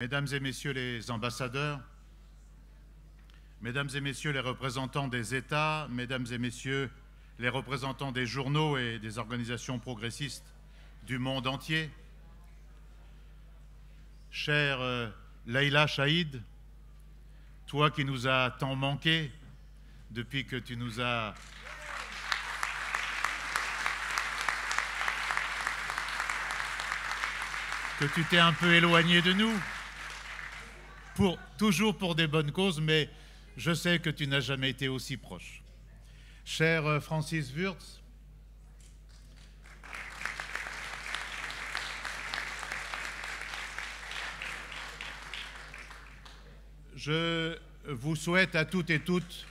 Mesdames et Messieurs les ambassadeurs, Mesdames et Messieurs les représentants des États, Mesdames et Messieurs les représentants des journaux et des organisations progressistes du monde entier, chère euh, Leïla Chaïd, toi qui nous as tant manqué depuis que tu nous as que tu t'es un peu éloigné de nous toujours pour des bonnes causes, mais je sais que tu n'as jamais été aussi proche. Cher euh, Francis Wurtz, je vous souhaite à toutes et toutes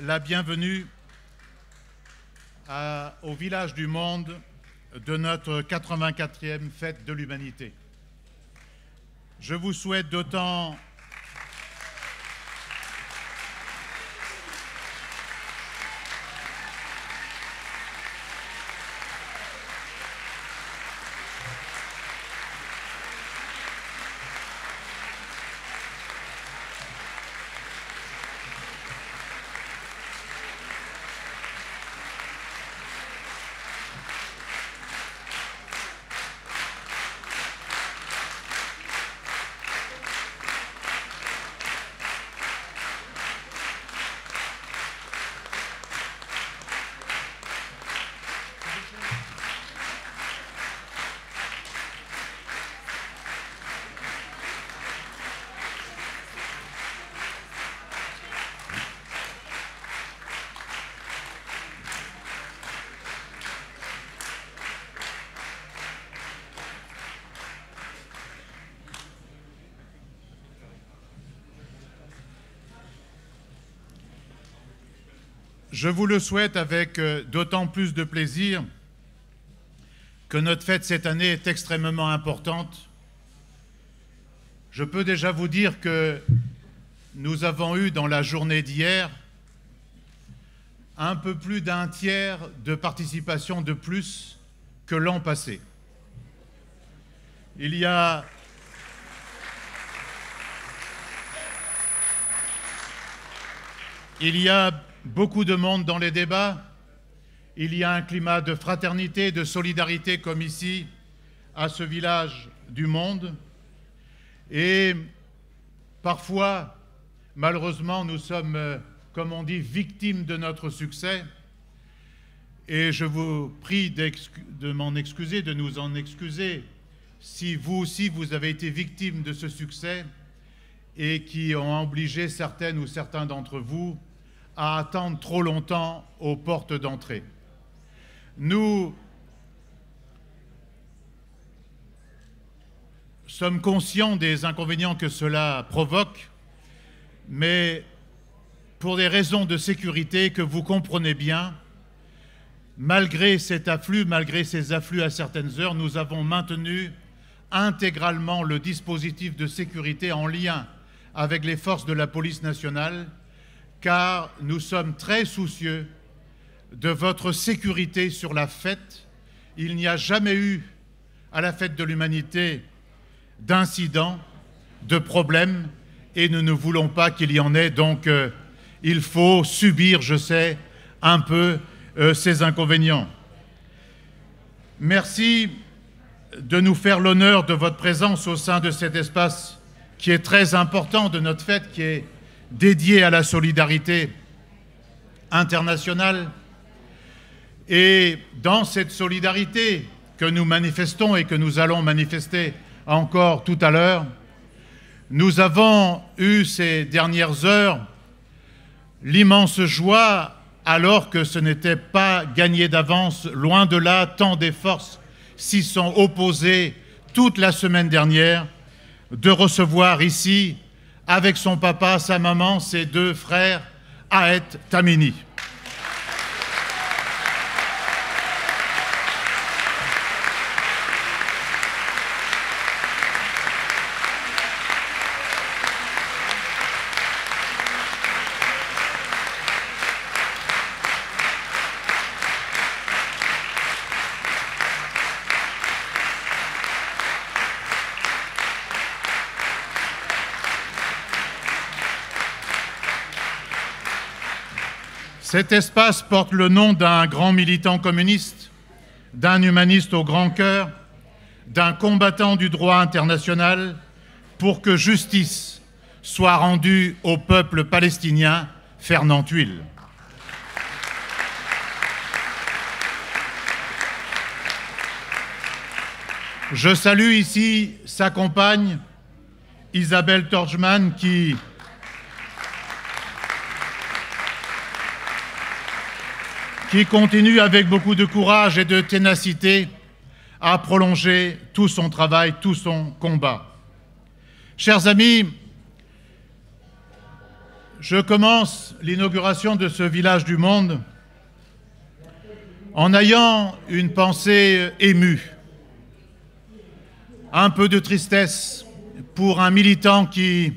la bienvenue au village du monde de notre 84e fête de l'humanité. Je vous souhaite d'autant Je vous le souhaite avec euh, d'autant plus de plaisir que notre fête cette année est extrêmement importante. Je peux déjà vous dire que nous avons eu dans la journée d'hier un peu plus d'un tiers de participation de plus que l'an passé. Il y a il y a beaucoup de monde dans les débats. Il y a un climat de fraternité, de solidarité comme ici, à ce village du monde. Et parfois, malheureusement, nous sommes, euh, comme on dit, victimes de notre succès. Et je vous prie de m'en excuser, de nous en excuser, si vous aussi, vous avez été victimes de ce succès et qui ont obligé certaines ou certains d'entre vous à attendre trop longtemps aux portes d'entrée. Nous sommes conscients des inconvénients que cela provoque, mais pour des raisons de sécurité que vous comprenez bien, malgré cet afflux, malgré ces afflux à certaines heures, nous avons maintenu intégralement le dispositif de sécurité en lien avec les forces de la police nationale car nous sommes très soucieux de votre sécurité sur la fête. Il n'y a jamais eu à la fête de l'humanité d'incidents, de problèmes, et nous ne voulons pas qu'il y en ait. Donc, euh, il faut subir, je sais, un peu euh, ces inconvénients. Merci de nous faire l'honneur de votre présence au sein de cet espace qui est très important de notre fête, qui est dédié à la solidarité internationale. Et dans cette solidarité que nous manifestons et que nous allons manifester encore tout à l'heure, nous avons eu ces dernières heures l'immense joie, alors que ce n'était pas gagné d'avance, loin de là, tant des forces s'y sont opposées toute la semaine dernière, de recevoir ici avec son papa, sa maman, ses deux frères, Aet Tamini. Cet espace porte le nom d'un grand militant communiste, d'un humaniste au grand cœur, d'un combattant du droit international pour que justice soit rendue au peuple palestinien Fernand Huil. Je salue ici sa compagne, Isabelle Torjman, qui, qui continue avec beaucoup de courage et de ténacité à prolonger tout son travail, tout son combat. Chers amis, je commence l'inauguration de ce village du monde en ayant une pensée émue, un peu de tristesse pour un militant qui,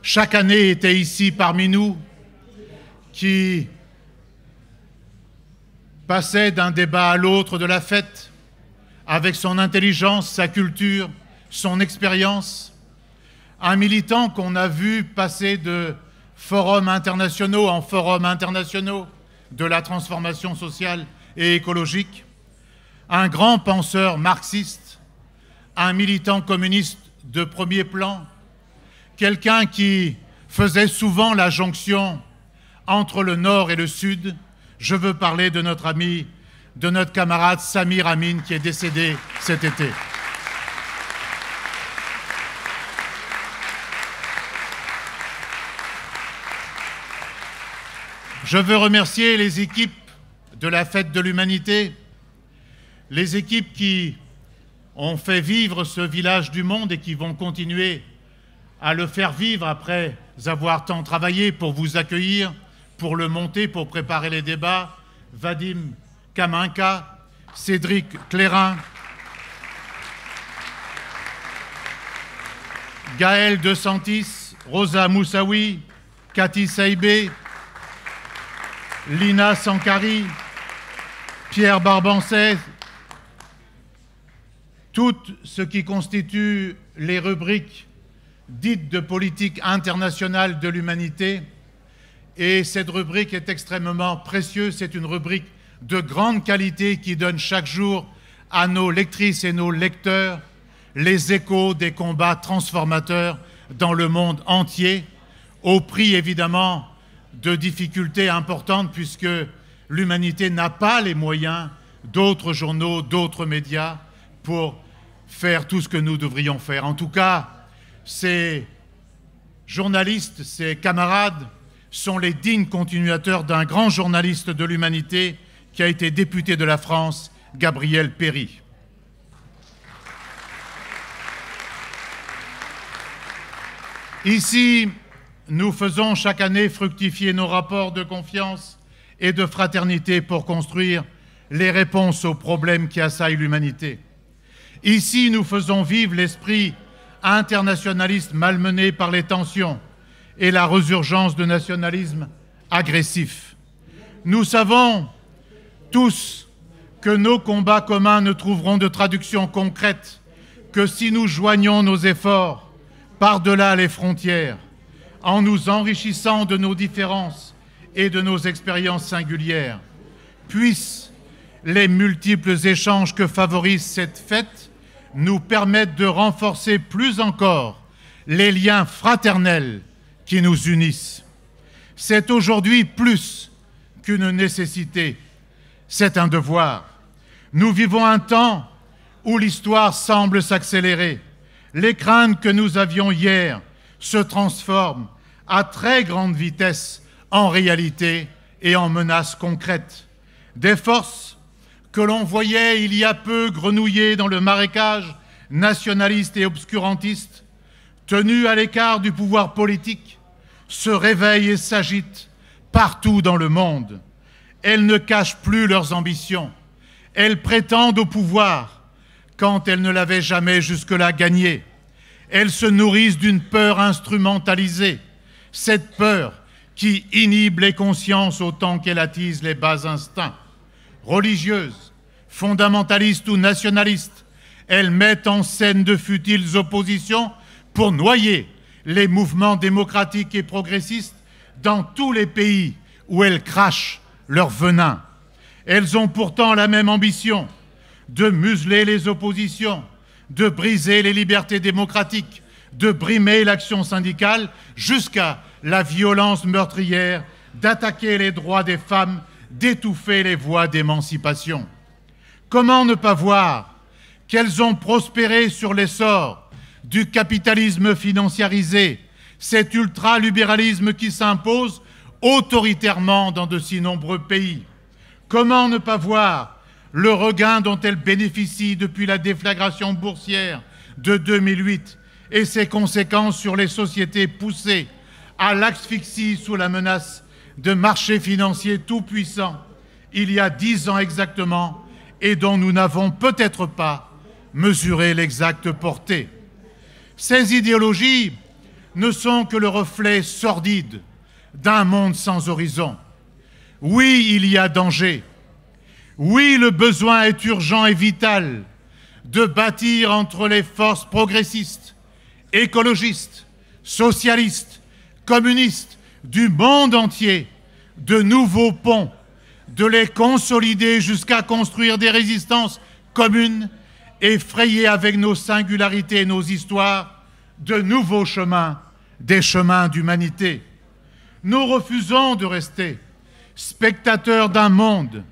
chaque année, était ici parmi nous, qui passait d'un débat à l'autre de la fête, avec son intelligence, sa culture, son expérience. Un militant qu'on a vu passer de forums internationaux en forums internationaux de la transformation sociale et écologique. Un grand penseur marxiste, un militant communiste de premier plan, quelqu'un qui faisait souvent la jonction entre le Nord et le Sud, je veux parler de notre ami, de notre camarade Samir Amin qui est décédé cet été. Je veux remercier les équipes de la Fête de l'Humanité, les équipes qui ont fait vivre ce village du monde et qui vont continuer à le faire vivre après avoir tant travaillé pour vous accueillir pour le monter, pour préparer les débats, Vadim Kaminka, Cédric Clérin, Gaël De Santis, Rosa Moussaoui, Cathy Saïbé, Lina Sankari, Pierre Barbancès, tout ce qui constitue les rubriques dites de politique internationale de l'humanité, et cette rubrique est extrêmement précieuse. C'est une rubrique de grande qualité qui donne chaque jour à nos lectrices et nos lecteurs les échos des combats transformateurs dans le monde entier, au prix évidemment de difficultés importantes puisque l'humanité n'a pas les moyens d'autres journaux, d'autres médias pour faire tout ce que nous devrions faire. En tout cas, ces journalistes, ces camarades sont les dignes continuateurs d'un grand journaliste de l'humanité qui a été député de la France, Gabriel Perry. Ici, nous faisons chaque année fructifier nos rapports de confiance et de fraternité pour construire les réponses aux problèmes qui assaillent l'humanité. Ici, nous faisons vivre l'esprit internationaliste malmené par les tensions et la résurgence de nationalisme agressif. Nous savons tous que nos combats communs ne trouveront de traduction concrète que si nous joignons nos efforts par-delà les frontières, en nous enrichissant de nos différences et de nos expériences singulières. Puissent les multiples échanges que favorise cette fête nous permettre de renforcer plus encore les liens fraternels qui nous unissent. C'est aujourd'hui plus qu'une nécessité, c'est un devoir. Nous vivons un temps où l'histoire semble s'accélérer. Les craintes que nous avions hier se transforment à très grande vitesse en réalité et en menaces concrètes. Des forces que l'on voyait il y a peu grenouiller dans le marécage nationaliste et obscurantiste, tenues à l'écart du pouvoir politique, se réveillent et s'agitent partout dans le monde. Elles ne cachent plus leurs ambitions. Elles prétendent au pouvoir quand elles ne l'avaient jamais jusque-là gagné. Elles se nourrissent d'une peur instrumentalisée, cette peur qui inhibe les consciences autant qu'elle attise les bas instincts. Religieuses, fondamentalistes ou nationalistes, elles mettent en scène de futiles oppositions pour noyer les mouvements démocratiques et progressistes dans tous les pays où elles crachent leur venin. Elles ont pourtant la même ambition de museler les oppositions, de briser les libertés démocratiques, de brimer l'action syndicale jusqu'à la violence meurtrière, d'attaquer les droits des femmes, d'étouffer les voies d'émancipation. Comment ne pas voir qu'elles ont prospéré sur l'essor du capitalisme financiarisé, cet ultralibéralisme qui s'impose autoritairement dans de si nombreux pays. Comment ne pas voir le regain dont elle bénéficie depuis la déflagration boursière de 2008 et ses conséquences sur les sociétés poussées à l'asphyxie sous la menace de marchés financiers tout-puissants il y a dix ans exactement et dont nous n'avons peut-être pas mesuré l'exacte portée. Ces idéologies ne sont que le reflet sordide d'un monde sans horizon. Oui, il y a danger. Oui, le besoin est urgent et vital de bâtir entre les forces progressistes, écologistes, socialistes, communistes du monde entier de nouveaux ponts, de les consolider jusqu'à construire des résistances communes Effrayés avec nos singularités et nos histoires de nouveaux chemins, des chemins d'humanité. Nous refusons de rester spectateurs d'un monde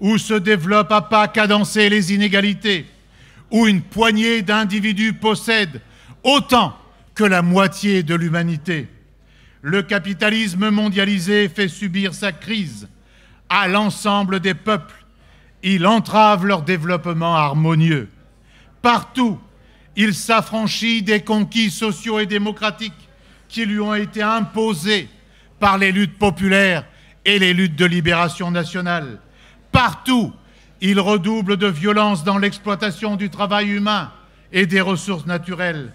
où se développent à pas cadencés les inégalités, où une poignée d'individus possède autant que la moitié de l'humanité. Le capitalisme mondialisé fait subir sa crise à l'ensemble des peuples. Il entrave leur développement harmonieux. Partout, il s'affranchit des conquis sociaux et démocratiques qui lui ont été imposés par les luttes populaires et les luttes de libération nationale. Partout, il redouble de violence dans l'exploitation du travail humain et des ressources naturelles,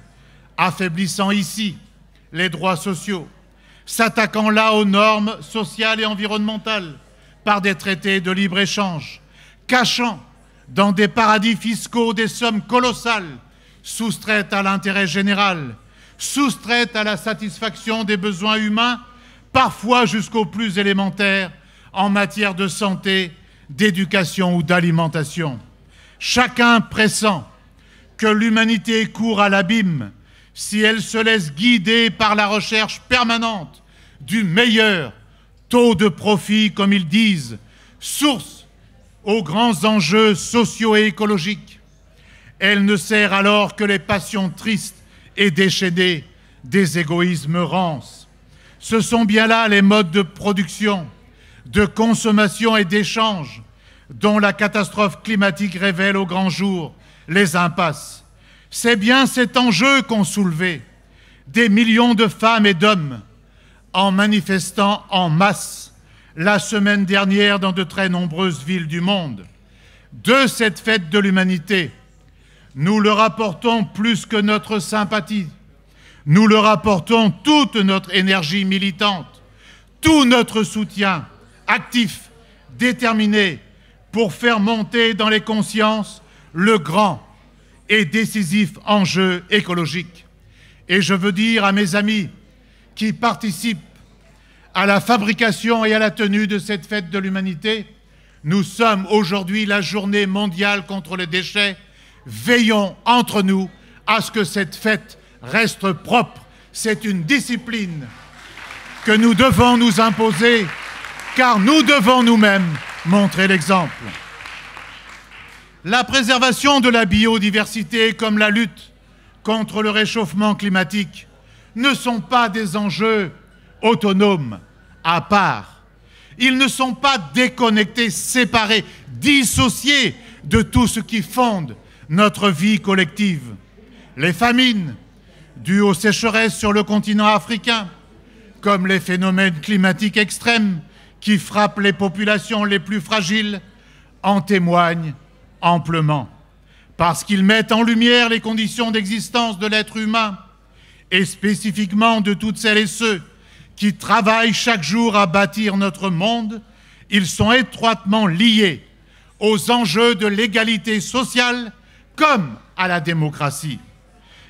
affaiblissant ici les droits sociaux, s'attaquant là aux normes sociales et environnementales par des traités de libre-échange, cachant dans des paradis fiscaux des sommes colossales, soustraites à l'intérêt général, soustraites à la satisfaction des besoins humains, parfois jusqu'aux plus élémentaires, en matière de santé, d'éducation ou d'alimentation. Chacun pressent que l'humanité court à l'abîme si elle se laisse guider par la recherche permanente du meilleur taux de profit, comme ils disent, source aux grands enjeux sociaux et écologiques. Elle ne sert alors que les passions tristes et déchaînées des égoïsmes rances. Ce sont bien là les modes de production, de consommation et d'échange dont la catastrophe climatique révèle au grand jour les impasses. C'est bien cet enjeu qu'ont soulevé des millions de femmes et d'hommes en manifestant en masse la semaine dernière dans de très nombreuses villes du monde. De cette fête de l'humanité, nous leur apportons plus que notre sympathie. Nous leur apportons toute notre énergie militante, tout notre soutien actif, déterminé, pour faire monter dans les consciences le grand et décisif enjeu écologique. Et je veux dire à mes amis qui participent à la fabrication et à la tenue de cette fête de l'humanité. Nous sommes aujourd'hui la journée mondiale contre les déchets. Veillons entre nous à ce que cette fête reste propre. C'est une discipline que nous devons nous imposer, car nous devons nous-mêmes montrer l'exemple. La préservation de la biodiversité comme la lutte contre le réchauffement climatique ne sont pas des enjeux autonomes à part. Ils ne sont pas déconnectés, séparés, dissociés de tout ce qui fonde notre vie collective. Les famines dues aux sécheresses sur le continent africain, comme les phénomènes climatiques extrêmes qui frappent les populations les plus fragiles, en témoignent amplement, parce qu'ils mettent en lumière les conditions d'existence de l'être humain, et spécifiquement de toutes celles et ceux qui travaillent chaque jour à bâtir notre monde, ils sont étroitement liés aux enjeux de l'égalité sociale comme à la démocratie.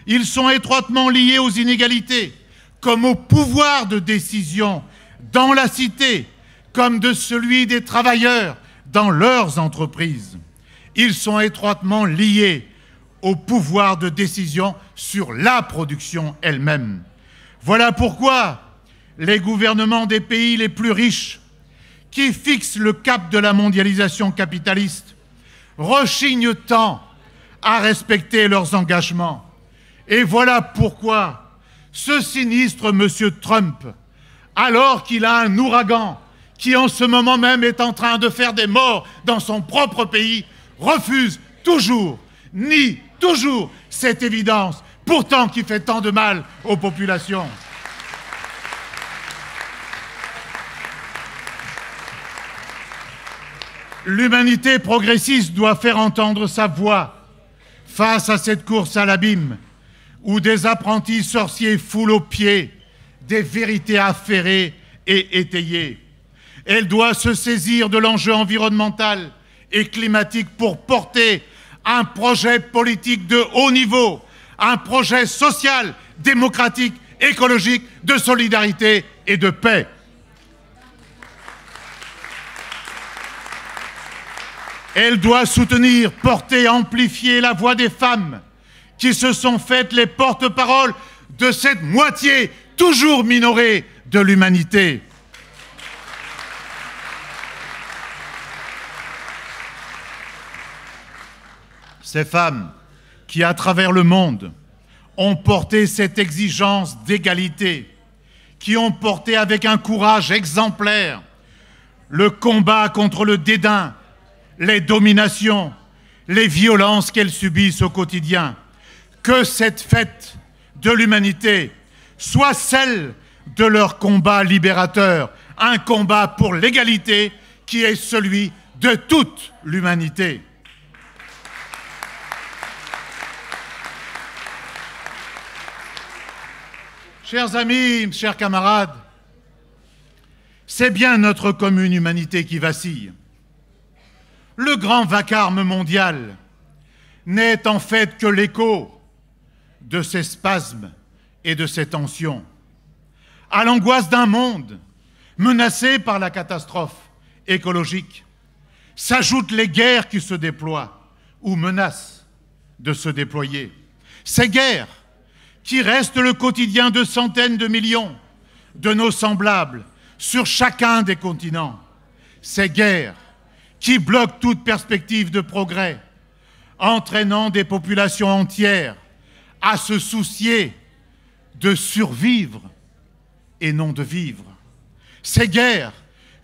Ils sont étroitement liés aux inégalités comme au pouvoir de décision dans la cité, comme de celui des travailleurs dans leurs entreprises. Ils sont étroitement liés au pouvoir de décision sur la production elle-même. Voilà pourquoi les gouvernements des pays les plus riches, qui fixent le cap de la mondialisation capitaliste, rechignent tant à respecter leurs engagements. Et voilà pourquoi ce sinistre M. Trump, alors qu'il a un ouragan qui en ce moment même est en train de faire des morts dans son propre pays, refuse toujours, nie toujours cette évidence, pourtant qui fait tant de mal aux populations. L'humanité progressiste doit faire entendre sa voix face à cette course à l'abîme où des apprentis sorciers foulent aux pieds des vérités affairées et étayées. Elle doit se saisir de l'enjeu environnemental et climatique pour porter un projet politique de haut niveau, un projet social, démocratique, écologique, de solidarité et de paix. Elle doit soutenir, porter, amplifier la voix des femmes qui se sont faites les porte-paroles de cette moitié toujours minorée de l'humanité. Ces femmes qui, à travers le monde, ont porté cette exigence d'égalité, qui ont porté avec un courage exemplaire le combat contre le dédain, les dominations, les violences qu'elles subissent au quotidien. Que cette fête de l'humanité soit celle de leur combat libérateur, un combat pour l'égalité qui est celui de toute l'humanité. Chers amis, chers camarades, c'est bien notre commune humanité qui vacille. Le grand vacarme mondial n'est en fait que l'écho de ces spasmes et de ces tensions, à l'angoisse d'un monde menacé par la catastrophe écologique. S'ajoutent les guerres qui se déploient ou menacent de se déployer. Ces guerres qui restent le quotidien de centaines de millions de nos semblables sur chacun des continents. Ces guerres qui bloque toute perspective de progrès, entraînant des populations entières à se soucier de survivre et non de vivre. Ces guerres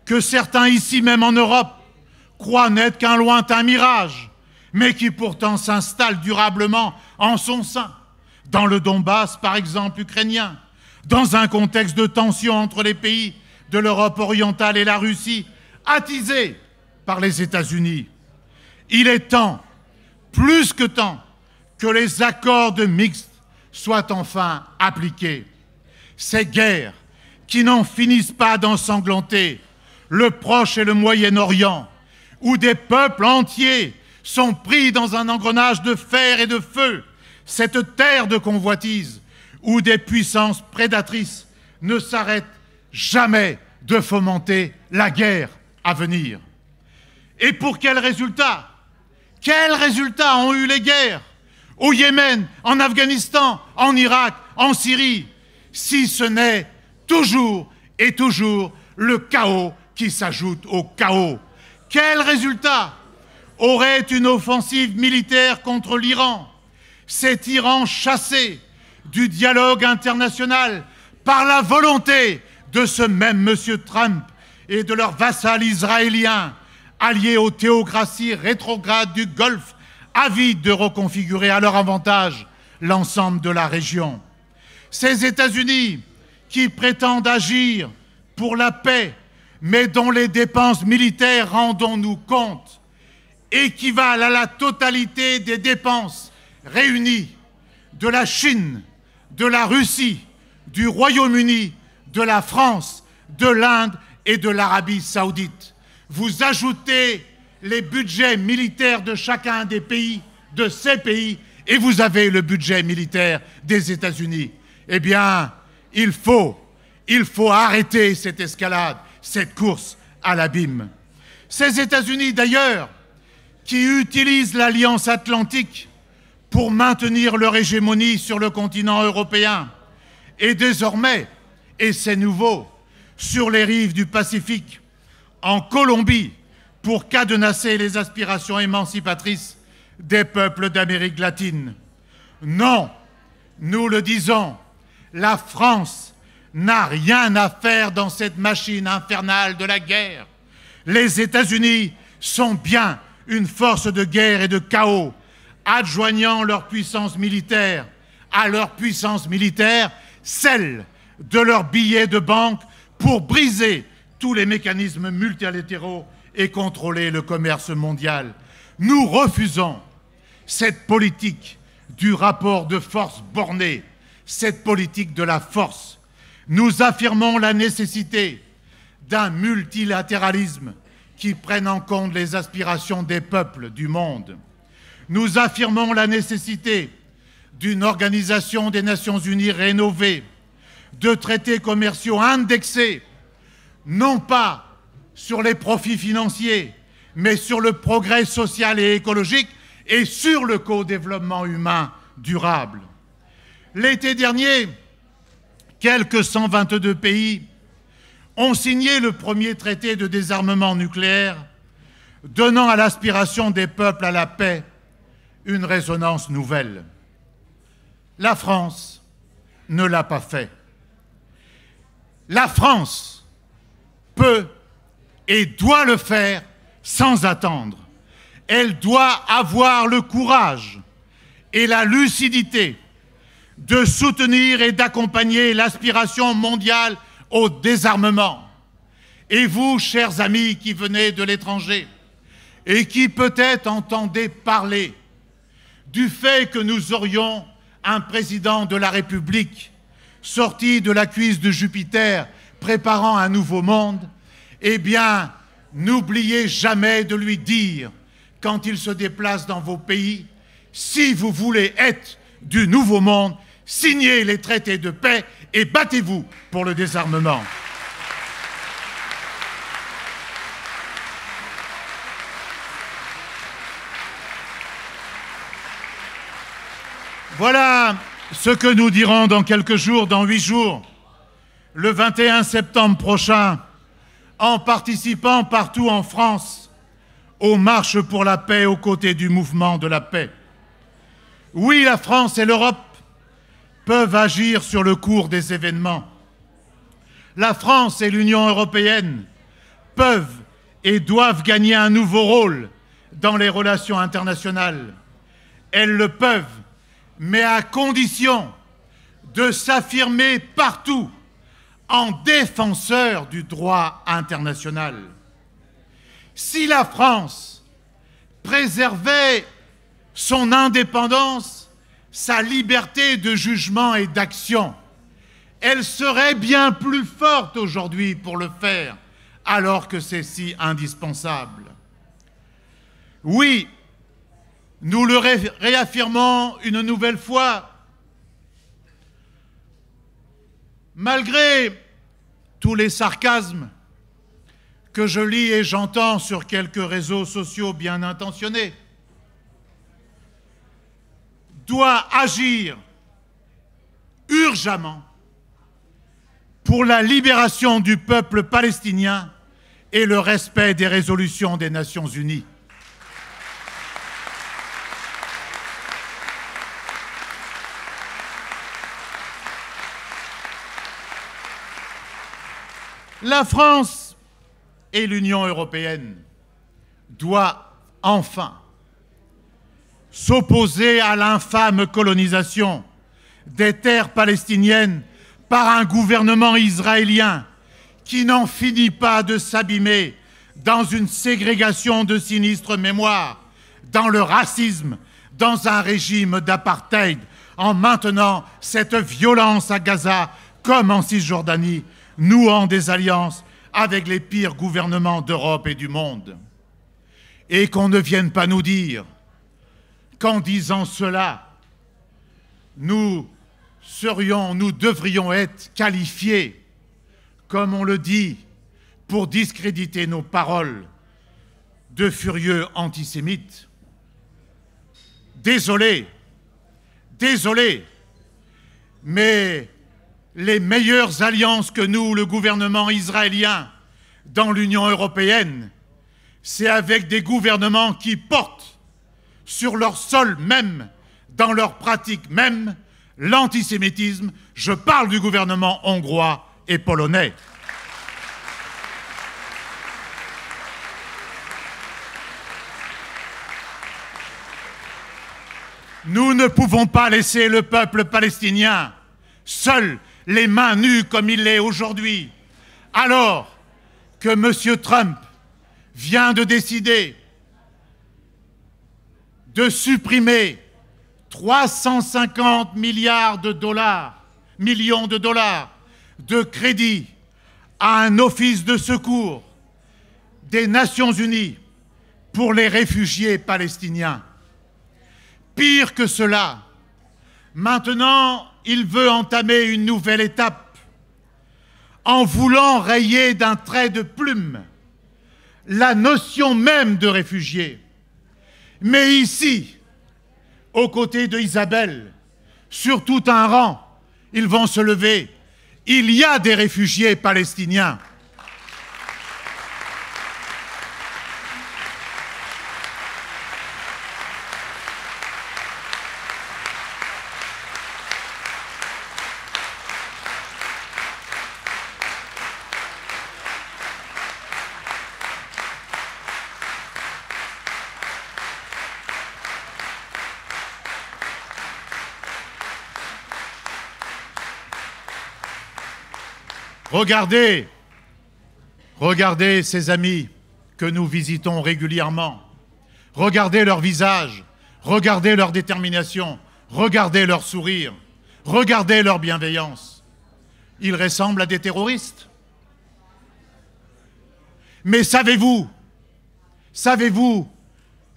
que certains ici même en Europe croient n'être qu'un lointain mirage, mais qui pourtant s'installent durablement en son sein, dans le Donbass par exemple ukrainien, dans un contexte de tension entre les pays de l'Europe orientale et la Russie, attisés par les États-Unis. Il est temps, plus que temps, que les accords de mixte soient enfin appliqués. Ces guerres qui n'en finissent pas d'ensanglanter le Proche et le Moyen-Orient, où des peuples entiers sont pris dans un engrenage de fer et de feu, cette terre de convoitise, où des puissances prédatrices ne s'arrêtent jamais de fomenter la guerre à venir. Et pour quels résultat Quels résultats ont eu les guerres au Yémen, en Afghanistan, en Irak, en Syrie, si ce n'est toujours et toujours le chaos qui s'ajoute au chaos. Quel résultat aurait une offensive militaire contre l'Iran Cet Iran chassé du dialogue international par la volonté de ce même M. Trump et de leur vassal israélien alliés aux théocraties rétrogrades du Golfe, avides de reconfigurer à leur avantage l'ensemble de la région. Ces États-Unis qui prétendent agir pour la paix, mais dont les dépenses militaires, rendons-nous compte, équivalent à la totalité des dépenses réunies de la Chine, de la Russie, du Royaume-Uni, de la France, de l'Inde et de l'Arabie saoudite vous ajoutez les budgets militaires de chacun des pays, de ces pays, et vous avez le budget militaire des États-Unis. Eh bien, il faut, arrêter cette escalade, cette course à l'abîme. Ces États-Unis, d'ailleurs, qui utilisent l'Alliance atlantique pour maintenir leur hégémonie sur le continent européen, et désormais, et c'est nouveau, sur les rives du Pacifique, en Colombie pour cadenasser les aspirations émancipatrices des peuples d'Amérique latine. Non, nous le disons, la France n'a rien à faire dans cette machine infernale de la guerre. Les États-Unis sont bien une force de guerre et de chaos, adjoignant leur puissance militaire à leur puissance militaire, celle de leurs billets de banque pour briser tous les mécanismes multilatéraux et contrôler le commerce mondial. Nous refusons cette politique du rapport de force borné, cette politique de la force. Nous affirmons la nécessité d'un multilatéralisme qui prenne en compte les aspirations des peuples du monde. Nous affirmons la nécessité d'une organisation des Nations Unies rénovée, de traités commerciaux indexés non pas sur les profits financiers, mais sur le progrès social et écologique et sur le co-développement humain durable. L'été dernier, quelques 122 pays ont signé le premier traité de désarmement nucléaire, donnant à l'aspiration des peuples à la paix une résonance nouvelle. La France ne l'a pas fait. La France peut et doit le faire sans attendre. Elle doit avoir le courage et la lucidité de soutenir et d'accompagner l'aspiration mondiale au désarmement. Et vous, chers amis qui venez de l'étranger et qui peut-être entendez parler du fait que nous aurions un président de la République sorti de la cuisse de Jupiter préparant un nouveau monde, eh bien, n'oubliez jamais de lui dire, quand il se déplace dans vos pays, si vous voulez être du nouveau monde, signez les traités de paix et battez-vous pour le désarmement. Voilà ce que nous dirons dans quelques jours, dans huit jours le 21 septembre prochain en participant partout en France aux marches pour la paix aux côtés du mouvement de la paix. Oui, la France et l'Europe peuvent agir sur le cours des événements. La France et l'Union européenne peuvent et doivent gagner un nouveau rôle dans les relations internationales. Elles le peuvent, mais à condition de s'affirmer partout en défenseur du droit international. Si la France préservait son indépendance, sa liberté de jugement et d'action, elle serait bien plus forte aujourd'hui pour le faire, alors que c'est si indispensable. Oui, nous le réaffirmons une nouvelle fois, Malgré tous les sarcasmes que je lis et j'entends sur quelques réseaux sociaux bien intentionnés, doit agir urgemment pour la libération du peuple palestinien et le respect des résolutions des Nations Unies. La France et l'Union européenne doivent enfin s'opposer à l'infâme colonisation des terres palestiniennes par un gouvernement israélien qui n'en finit pas de s'abîmer dans une ségrégation de sinistre mémoire, dans le racisme, dans un régime d'apartheid, en maintenant cette violence à Gaza comme en Cisjordanie nouant des alliances avec les pires gouvernements d'Europe et du monde. Et qu'on ne vienne pas nous dire qu'en disant cela, nous serions, nous devrions être qualifiés, comme on le dit, pour discréditer nos paroles de furieux antisémites. Désolé, désolé, mais les meilleures alliances que nous, le gouvernement israélien, dans l'Union européenne, c'est avec des gouvernements qui portent sur leur sol même, dans leur pratique même, l'antisémitisme. Je parle du gouvernement hongrois et polonais. Nous ne pouvons pas laisser le peuple palestinien seul les mains nues comme il l'est aujourd'hui, alors que M. Trump vient de décider de supprimer 350 milliards de dollars, millions de dollars de crédit à un office de secours des Nations Unies pour les réfugiés palestiniens. Pire que cela, maintenant il veut entamer une nouvelle étape en voulant rayer d'un trait de plume la notion même de réfugié. Mais ici, aux côtés de Isabelle, sur tout un rang, ils vont se lever. Il y a des réfugiés palestiniens. Regardez, regardez ces amis que nous visitons régulièrement. Regardez leur visage, regardez leur détermination, regardez leur sourire, regardez leur bienveillance. Ils ressemblent à des terroristes. Mais savez-vous, savez-vous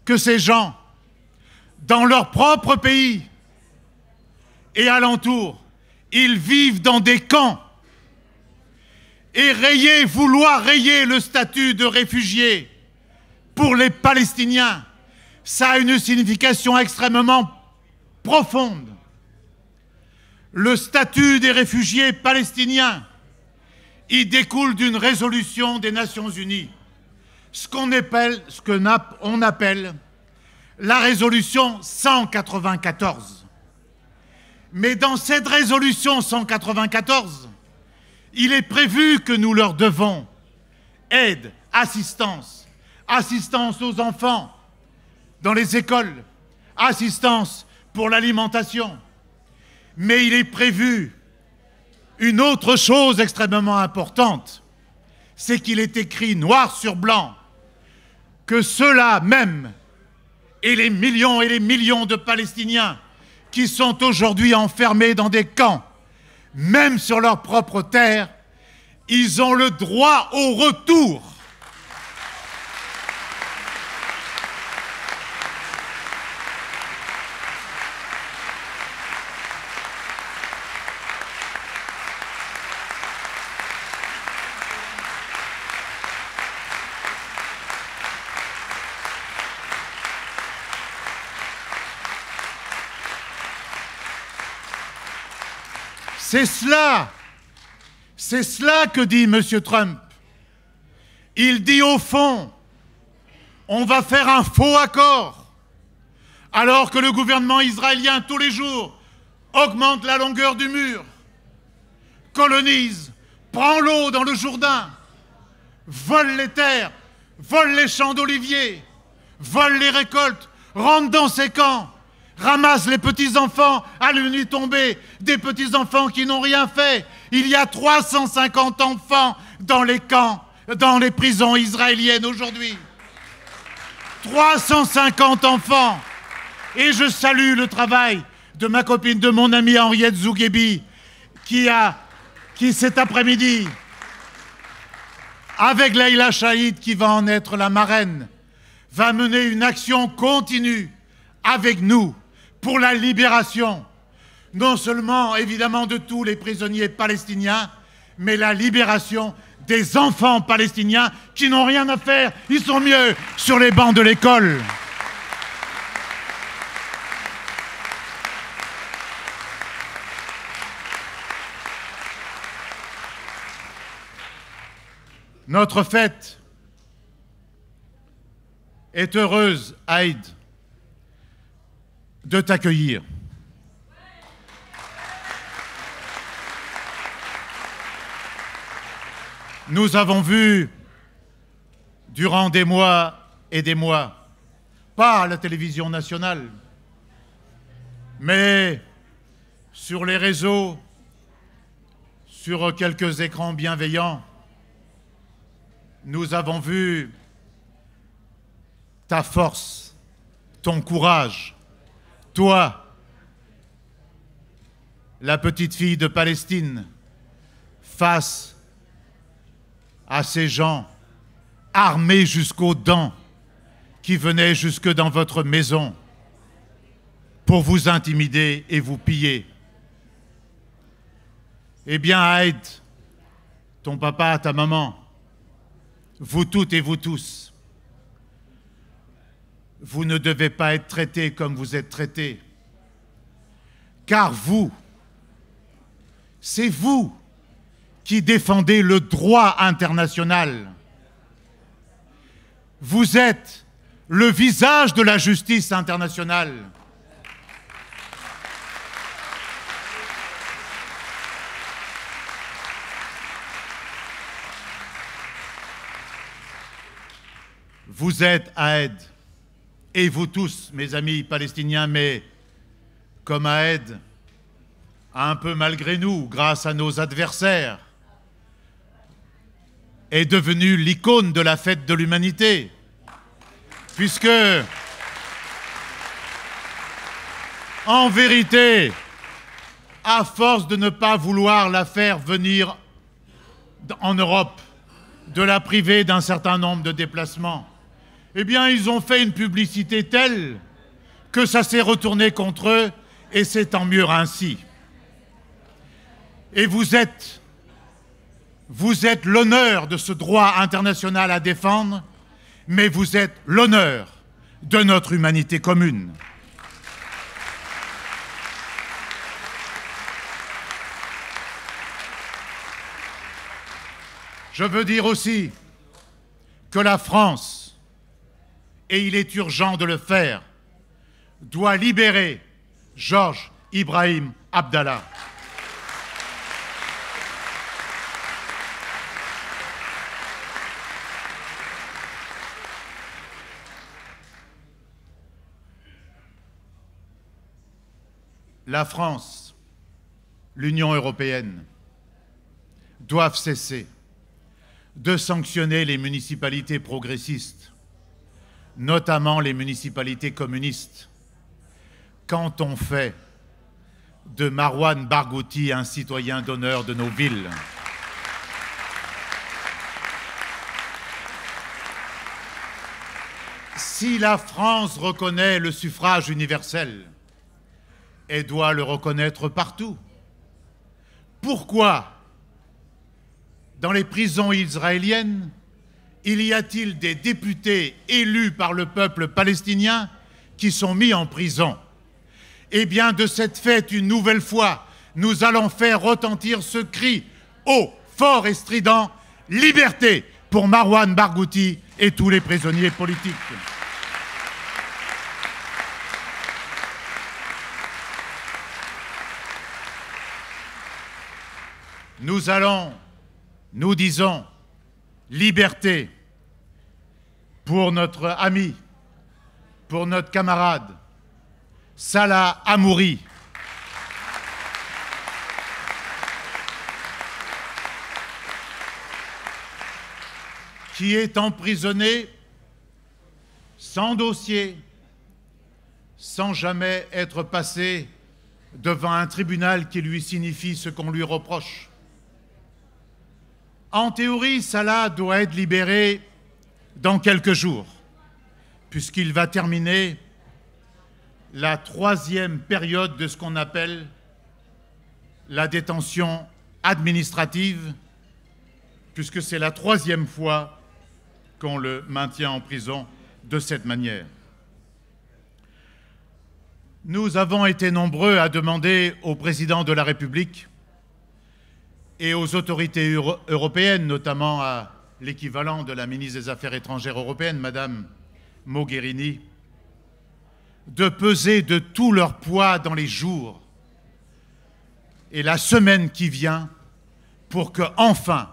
que ces gens, dans leur propre pays et alentour, ils vivent dans des camps et rayer, vouloir rayer le statut de réfugié pour les Palestiniens, ça a une signification extrêmement profonde. Le statut des réfugiés palestiniens, il découle d'une résolution des Nations Unies, ce qu'on appelle, ce que on appelle la résolution 194. Mais dans cette résolution 194, il est prévu que nous leur devons aide, assistance, assistance aux enfants dans les écoles, assistance pour l'alimentation. Mais il est prévu une autre chose extrêmement importante, c'est qu'il est écrit noir sur blanc que ceux-là même, et les millions et les millions de Palestiniens qui sont aujourd'hui enfermés dans des camps, même sur leur propre terre, ils ont le droit au retour. C'est cela. C'est cela que dit M. Trump. Il dit au fond, on va faire un faux accord, alors que le gouvernement israélien, tous les jours, augmente la longueur du mur, colonise, prend l'eau dans le Jourdain, vole les terres, vole les champs d'oliviers, vole les récoltes, rentre dans ses camps, ramasse les petits-enfants à la nuit tombée, des petits-enfants qui n'ont rien fait. Il y a 350 enfants dans les camps, dans les prisons israéliennes aujourd'hui. 350 enfants. Et je salue le travail de ma copine, de mon amie Henriette Zougebi, qui a, qui cet après-midi, avec Leïla Chaïd, qui va en être la marraine, va mener une action continue avec nous pour la libération, non seulement évidemment de tous les prisonniers palestiniens, mais la libération des enfants palestiniens qui n'ont rien à faire, ils sont mieux sur les bancs de l'école. Notre fête est heureuse, Aïd de t'accueillir. Nous avons vu durant des mois et des mois, pas à la télévision nationale, mais sur les réseaux, sur quelques écrans bienveillants, nous avons vu ta force, ton courage, toi, la petite fille de Palestine, face à ces gens armés jusqu'aux dents qui venaient jusque dans votre maison pour vous intimider et vous piller. Eh bien, aide ton papa, ta maman, vous toutes et vous tous, vous ne devez pas être traité comme vous êtes traité. Car vous, c'est vous qui défendez le droit international. Vous êtes le visage de la justice internationale. Vous êtes à aide et vous tous, mes amis palestiniens, mais comme à un peu malgré nous, grâce à nos adversaires, est devenu l'icône de la fête de l'humanité, puisque, en vérité, à force de ne pas vouloir la faire venir en Europe, de la priver d'un certain nombre de déplacements, eh bien, ils ont fait une publicité telle que ça s'est retourné contre eux, et c'est tant mieux ainsi. Et vous êtes, vous êtes l'honneur de ce droit international à défendre, mais vous êtes l'honneur de notre humanité commune. Je veux dire aussi que la France et il est urgent de le faire, doit libérer Georges Ibrahim Abdallah. La France, l'Union européenne doivent cesser de sanctionner les municipalités progressistes notamment les municipalités communistes, quand on fait de Marwan Barghouti un citoyen d'honneur de nos villes. Si la France reconnaît le suffrage universel, elle doit le reconnaître partout. Pourquoi dans les prisons israéliennes, il y a-t-il des députés élus par le peuple palestinien qui sont mis en prison Eh bien, de cette fête, une nouvelle fois, nous allons faire retentir ce cri haut, fort et strident, liberté pour Marwan Barghouti et tous les prisonniers politiques. Nous allons, nous disons, liberté pour notre ami, pour notre camarade, Salah Amouri. qui est emprisonné sans dossier, sans jamais être passé devant un tribunal qui lui signifie ce qu'on lui reproche. En théorie, Salah doit être libéré dans quelques jours, puisqu'il va terminer la troisième période de ce qu'on appelle la détention administrative, puisque c'est la troisième fois qu'on le maintient en prison de cette manière. Nous avons été nombreux à demander au président de la République et aux autorités européennes, notamment à l'équivalent de la ministre des Affaires étrangères européenne, Madame Mogherini, de peser de tout leur poids dans les jours et la semaine qui vient pour que enfin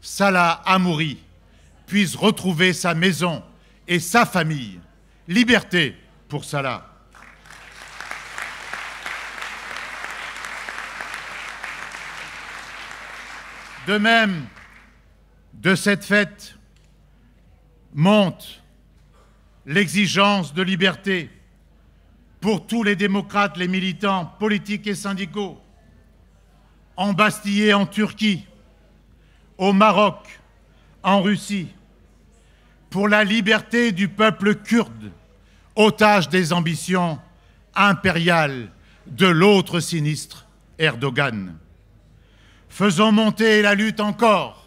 Salah Amouri puisse retrouver sa maison et sa famille. Liberté pour Salah. De même, de cette fête monte l'exigence de liberté pour tous les démocrates, les militants politiques et syndicaux, embastillés en Turquie, au Maroc, en Russie, pour la liberté du peuple kurde, otage des ambitions impériales de l'autre sinistre, Erdogan. Faisons monter la lutte encore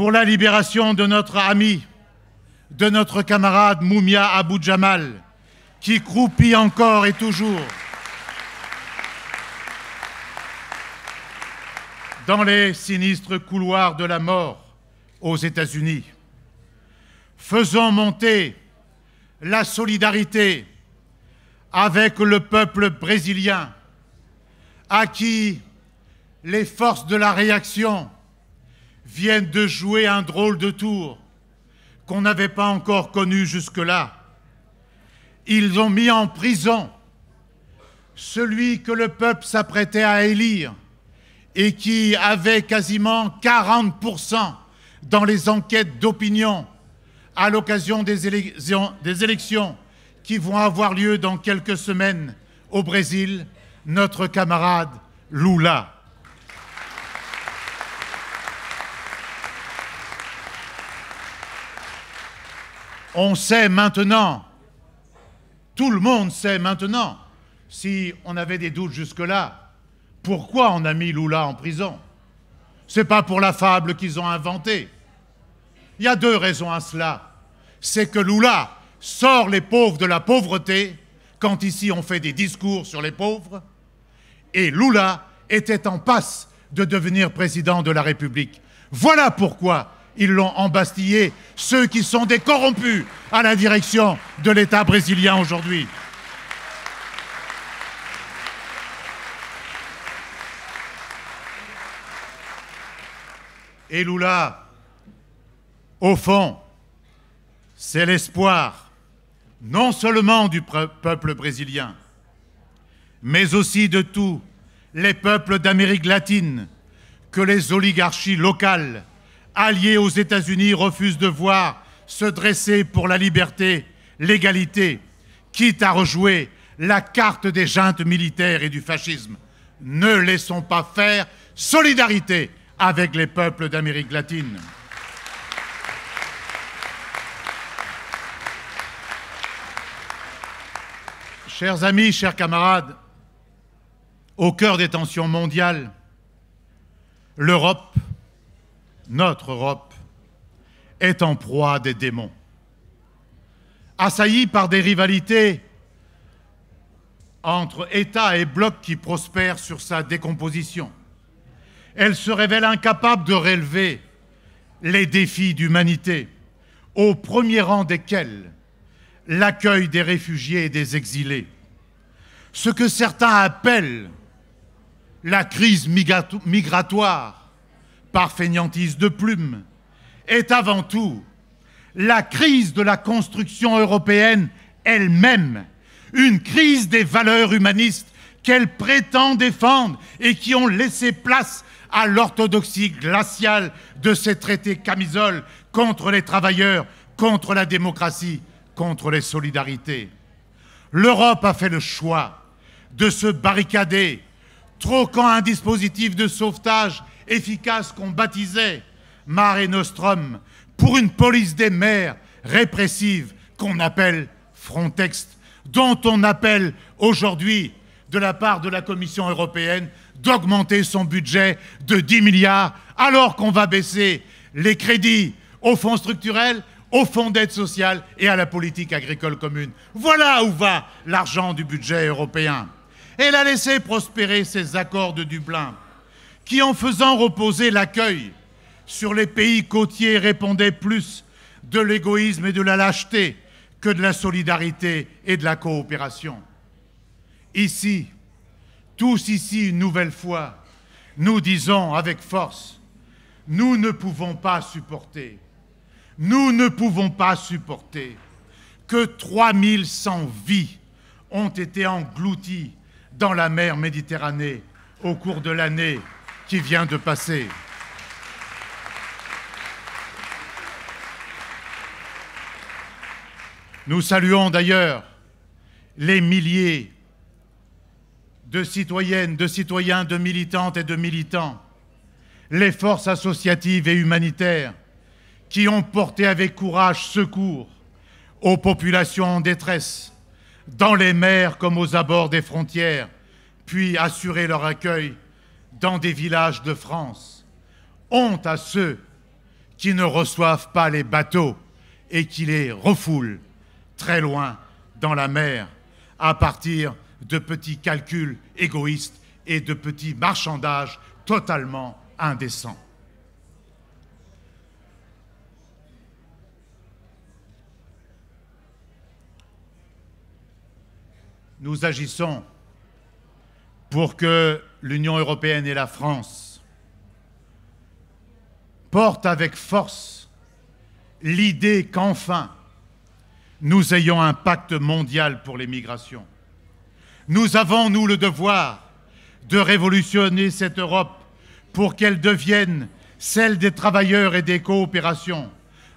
pour la libération de notre ami, de notre camarade Moumia Abou Jamal, qui croupit encore et toujours dans les sinistres couloirs de la mort aux États-Unis. Faisons monter la solidarité avec le peuple brésilien, à qui les forces de la réaction viennent de jouer un drôle de tour qu'on n'avait pas encore connu jusque-là. Ils ont mis en prison celui que le peuple s'apprêtait à élire et qui avait quasiment 40% dans les enquêtes d'opinion à l'occasion des, élections, des élections qui vont avoir lieu dans quelques semaines au Brésil, notre camarade Lula. On sait maintenant. Tout le monde sait maintenant. Si on avait des doutes jusque-là, pourquoi on a mis Lula en prison Ce n'est pas pour la fable qu'ils ont inventée. Il y a deux raisons à cela. C'est que Lula sort les pauvres de la pauvreté quand ici on fait des discours sur les pauvres. Et Lula était en passe de devenir président de la République. Voilà pourquoi ils l'ont embastillé, ceux qui sont des corrompus à la direction de l'État brésilien aujourd'hui. Et Lula, au fond, c'est l'espoir non seulement du peuple brésilien, mais aussi de tous les peuples d'Amérique latine que les oligarchies locales alliés aux États-Unis, refusent de voir se dresser pour la liberté, l'égalité, quitte à rejouer la carte des juntes militaires et du fascisme. Ne laissons pas faire solidarité avec les peuples d'Amérique latine. Chers amis, chers camarades, au cœur des tensions mondiales, l'Europe notre Europe, est en proie des démons. Assaillie par des rivalités entre États et blocs qui prospèrent sur sa décomposition, elle se révèle incapable de relever les défis d'humanité, au premier rang desquels l'accueil des réfugiés et des exilés, ce que certains appellent la crise migratoire par feignantise de plume est avant tout la crise de la construction européenne elle-même, une crise des valeurs humanistes qu'elle prétend défendre et qui ont laissé place à l'orthodoxie glaciale de ces traités camisoles contre les travailleurs, contre la démocratie, contre les solidarités. L'Europe a fait le choix de se barricader, troquant un dispositif de sauvetage efficace qu'on baptisait Mare Nostrum, pour une police des mers répressive qu'on appelle Frontex, dont on appelle aujourd'hui, de la part de la Commission européenne, d'augmenter son budget de 10 milliards, alors qu'on va baisser les crédits aux fonds structurels, aux fonds d'aide sociale et à la politique agricole commune. Voilà où va l'argent du budget européen. Elle a laissé prospérer ces accords de Dublin qui, en faisant reposer l'accueil sur les pays côtiers, répondait plus de l'égoïsme et de la lâcheté que de la solidarité et de la coopération. Ici, tous ici, une nouvelle fois, nous disons avec force, nous ne pouvons pas supporter, nous ne pouvons pas supporter que 3100 vies ont été englouties dans la mer Méditerranée au cours de l'année qui vient de passer. Nous saluons d'ailleurs les milliers de citoyennes, de citoyens, de militantes et de militants, les forces associatives et humanitaires qui ont porté avec courage secours aux populations en détresse, dans les mers comme aux abords des frontières, puis assuré leur accueil dans des villages de France. Honte à ceux qui ne reçoivent pas les bateaux et qui les refoulent très loin dans la mer à partir de petits calculs égoïstes et de petits marchandages totalement indécents. Nous agissons pour que l'Union européenne et la France portent avec force l'idée qu'enfin nous ayons un pacte mondial pour les migrations. Nous avons, nous, le devoir de révolutionner cette Europe pour qu'elle devienne celle des travailleurs et des coopérations,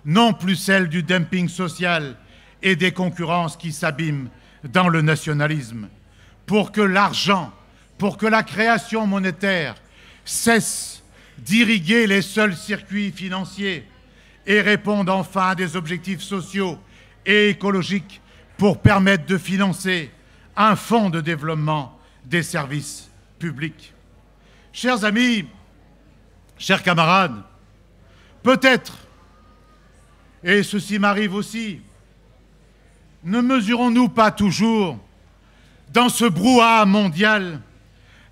non plus celle du dumping social et des concurrences qui s'abîment dans le nationalisme, pour que l'argent pour que la création monétaire cesse d'irriguer les seuls circuits financiers et réponde enfin à des objectifs sociaux et écologiques pour permettre de financer un fonds de développement des services publics. Chers amis, chers camarades, peut-être, et ceci m'arrive aussi, ne mesurons-nous pas toujours dans ce brouhaha mondial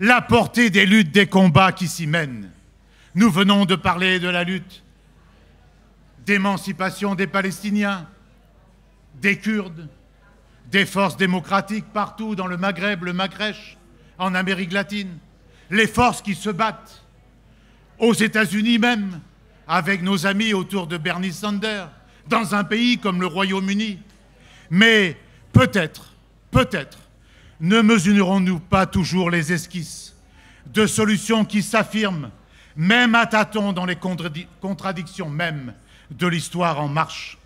la portée des luttes, des combats qui s'y mènent. Nous venons de parler de la lutte d'émancipation des Palestiniens, des Kurdes, des forces démocratiques partout dans le Maghreb, le Maghrech, en Amérique latine, les forces qui se battent aux États-Unis même, avec nos amis autour de Bernie Sanders, dans un pays comme le Royaume-Uni. Mais peut-être, peut-être, ne mesurerons nous pas toujours les esquisses de solutions qui s'affirment, même à tâtons dans les contradictions mêmes de l'histoire en marche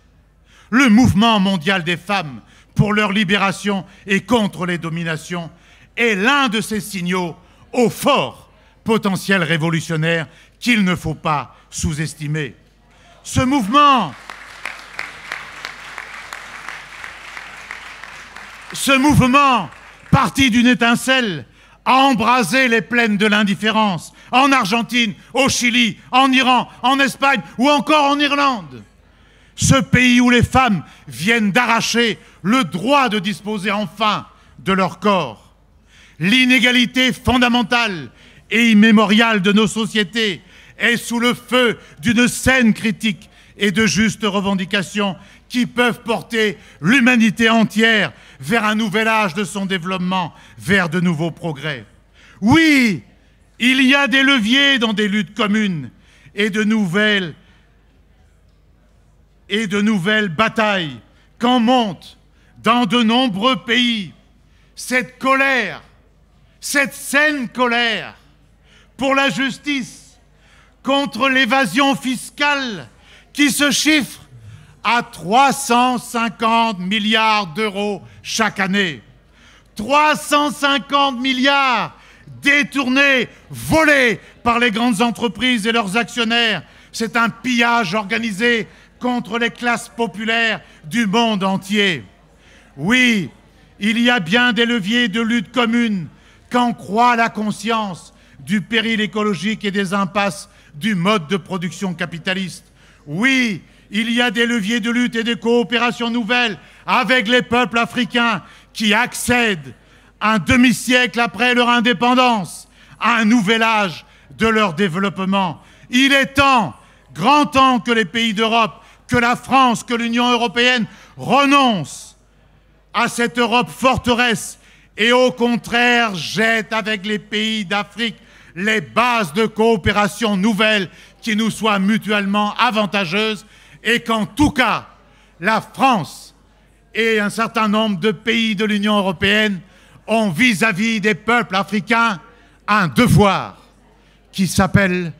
Le mouvement mondial des femmes pour leur libération et contre les dominations est l'un de ces signaux au fort potentiel révolutionnaire qu'il ne faut pas sous-estimer. Ce mouvement, ce mouvement Partie d'une étincelle, a embrasé les plaines de l'indifférence, en Argentine, au Chili, en Iran, en Espagne ou encore en Irlande. Ce pays où les femmes viennent d'arracher le droit de disposer enfin de leur corps. L'inégalité fondamentale et immémoriale de nos sociétés est sous le feu d'une saine critique et de justes revendications qui peuvent porter l'humanité entière vers un nouvel âge de son développement, vers de nouveaux progrès. Oui, il y a des leviers dans des luttes communes et de nouvelles, et de nouvelles batailles qu'en monte dans de nombreux pays cette colère, cette saine colère pour la justice, contre l'évasion fiscale qui se chiffre à 350 milliards d'euros chaque année. 350 milliards détournés, volés par les grandes entreprises et leurs actionnaires. C'est un pillage organisé contre les classes populaires du monde entier. Oui, il y a bien des leviers de lutte commune qu'en croit la conscience du péril écologique et des impasses du mode de production capitaliste. Oui, il y a des leviers de lutte et de coopération nouvelles avec les peuples africains qui accèdent, un demi-siècle après leur indépendance, à un nouvel âge de leur développement. Il est temps, grand temps que les pays d'Europe, que la France, que l'Union européenne renoncent à cette Europe forteresse et au contraire jettent avec les pays d'Afrique les bases de coopération nouvelles qui nous soient mutuellement avantageuses et qu'en tout cas, la France et un certain nombre de pays de l'Union européenne ont vis-à-vis des peuples africains un devoir qui s'appelle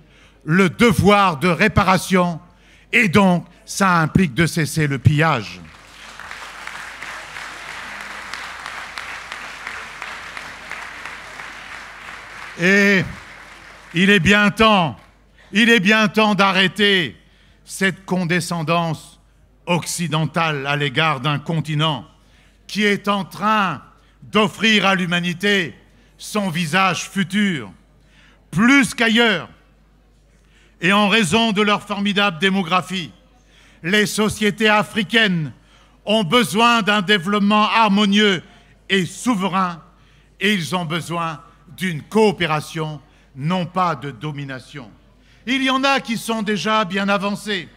le devoir de réparation et donc ça implique de cesser le pillage. Et il est bien temps, il est bien temps d'arrêter cette condescendance occidentale à l'égard d'un continent qui est en train d'offrir à l'humanité son visage futur, plus qu'ailleurs. Et en raison de leur formidable démographie, les sociétés africaines ont besoin d'un développement harmonieux et souverain, et ils ont besoin d'une coopération, non pas de domination. Il y en a qui sont déjà bien avancés,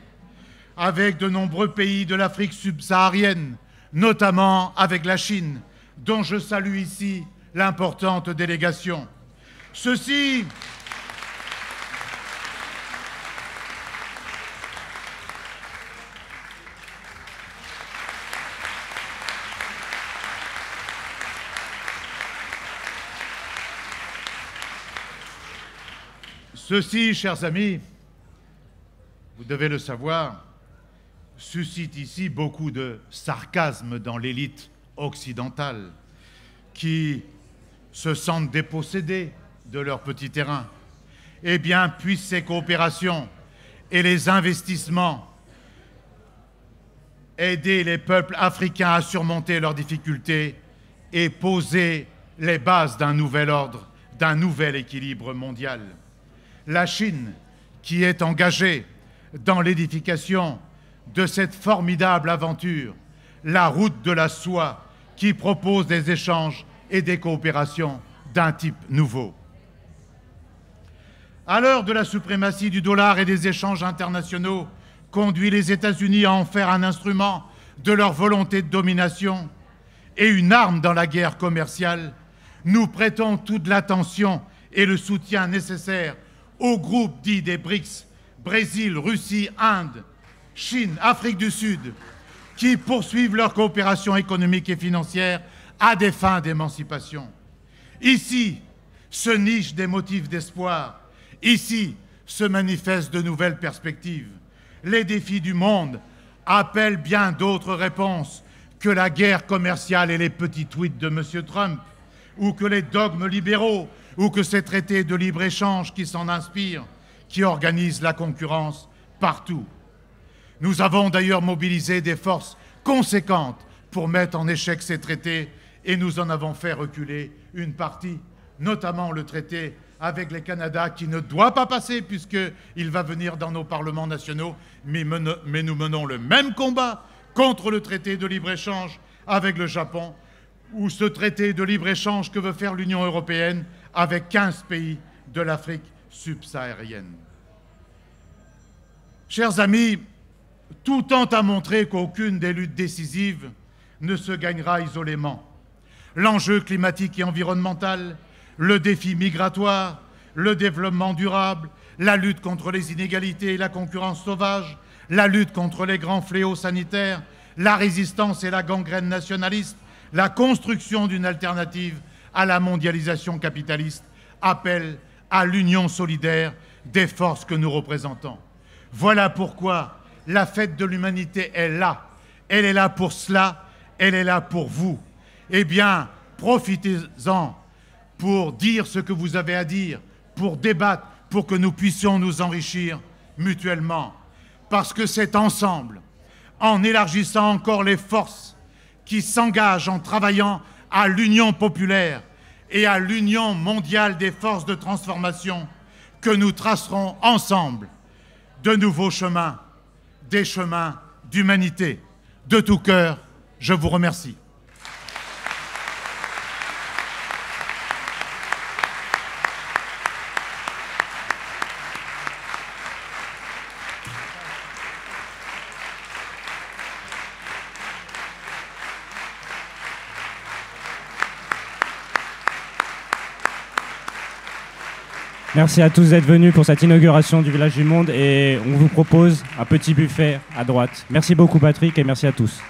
avec de nombreux pays de l'Afrique subsaharienne, notamment avec la Chine, dont je salue ici l'importante délégation. Ceci... Ceci, chers amis, vous devez le savoir, suscite ici beaucoup de sarcasme dans l'élite occidentale qui se sentent dépossédés de leur petit terrain. Eh bien, puissent ces coopérations et les investissements aider les peuples africains à surmonter leurs difficultés et poser les bases d'un nouvel ordre, d'un nouvel équilibre mondial la Chine, qui est engagée dans l'édification de cette formidable aventure, la route de la soie, qui propose des échanges et des coopérations d'un type nouveau. À l'heure de la suprématie du dollar et des échanges internationaux, conduit les États-Unis à en faire un instrument de leur volonté de domination et une arme dans la guerre commerciale, nous prêtons toute l'attention et le soutien nécessaire au groupe dit des BRICS, Brésil, Russie, Inde, Chine, Afrique du Sud, qui poursuivent leur coopération économique et financière à des fins d'émancipation. Ici se nichent des motifs d'espoir. Ici se manifestent de nouvelles perspectives. Les défis du monde appellent bien d'autres réponses que la guerre commerciale et les petits tweets de M. Trump, ou que les dogmes libéraux ou que ces traités de libre-échange qui s'en inspirent, qui organisent la concurrence partout. Nous avons d'ailleurs mobilisé des forces conséquentes pour mettre en échec ces traités et nous en avons fait reculer une partie, notamment le traité avec les Canada qui ne doit pas passer puisqu'il va venir dans nos parlements nationaux, mais nous menons le même combat contre le traité de libre-échange avec le Japon, ou ce traité de libre-échange que veut faire l'Union européenne avec 15 pays de l'Afrique subsaharienne. Chers amis, tout tend à montrer qu'aucune des luttes décisives ne se gagnera isolément. L'enjeu climatique et environnemental, le défi migratoire, le développement durable, la lutte contre les inégalités et la concurrence sauvage, la lutte contre les grands fléaux sanitaires, la résistance et la gangrène nationaliste, la construction d'une alternative à la mondialisation capitaliste appelle à l'union solidaire des forces que nous représentons. Voilà pourquoi la fête de l'humanité est là. Elle est là pour cela, elle est là pour vous. Eh bien, profitez-en pour dire ce que vous avez à dire, pour débattre, pour que nous puissions nous enrichir mutuellement. Parce que c'est ensemble, en élargissant encore les forces qui s'engagent en travaillant à l'union populaire et à l'union mondiale des forces de transformation que nous tracerons ensemble de nouveaux chemins, des chemins d'humanité. De tout cœur, je vous remercie. Merci à tous d'être venus pour cette inauguration du Village du Monde et on vous propose un petit buffet à droite. Merci beaucoup Patrick et merci à tous.